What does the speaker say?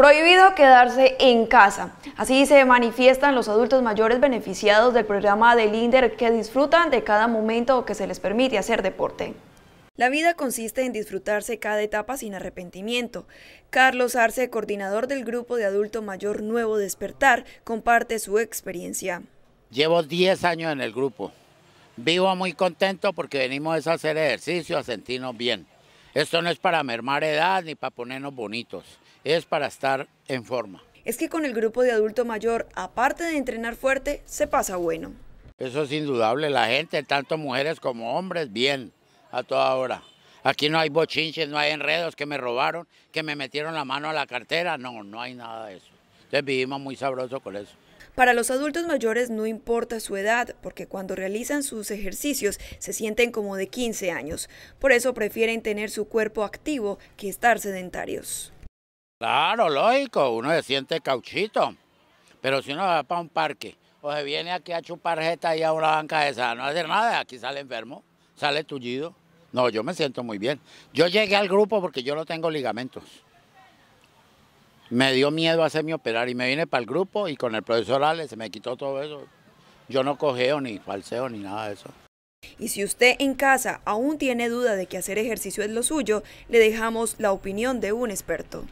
Prohibido quedarse en casa. Así se manifiestan los adultos mayores beneficiados del programa del INDER que disfrutan de cada momento que se les permite hacer deporte. La vida consiste en disfrutarse cada etapa sin arrepentimiento. Carlos Arce, coordinador del grupo de adulto mayor Nuevo Despertar, comparte su experiencia. Llevo 10 años en el grupo. Vivo muy contento porque venimos a hacer ejercicio, a sentirnos bien. Esto no es para mermar edad ni para ponernos bonitos, es para estar en forma. Es que con el grupo de adulto mayor, aparte de entrenar fuerte, se pasa bueno. Eso es indudable, la gente, tanto mujeres como hombres, bien, a toda hora. Aquí no hay bochinches, no hay enredos que me robaron, que me metieron la mano a la cartera, no, no hay nada de eso. Entonces vivimos muy sabroso con eso. Para los adultos mayores no importa su edad, porque cuando realizan sus ejercicios se sienten como de 15 años. Por eso prefieren tener su cuerpo activo que estar sedentarios. Claro, lógico, uno se siente cauchito. Pero si uno va para un parque o se viene aquí a chupar jeta y a una banca de esa, no hacer nada, aquí sale enfermo, sale tullido. No, yo me siento muy bien. Yo llegué al grupo porque yo no tengo ligamentos. Me dio miedo hacerme operar y me vine para el grupo y con el profesor Ale se me quitó todo eso. Yo no cogeo ni falseo ni nada de eso. Y si usted en casa aún tiene duda de que hacer ejercicio es lo suyo, le dejamos la opinión de un experto.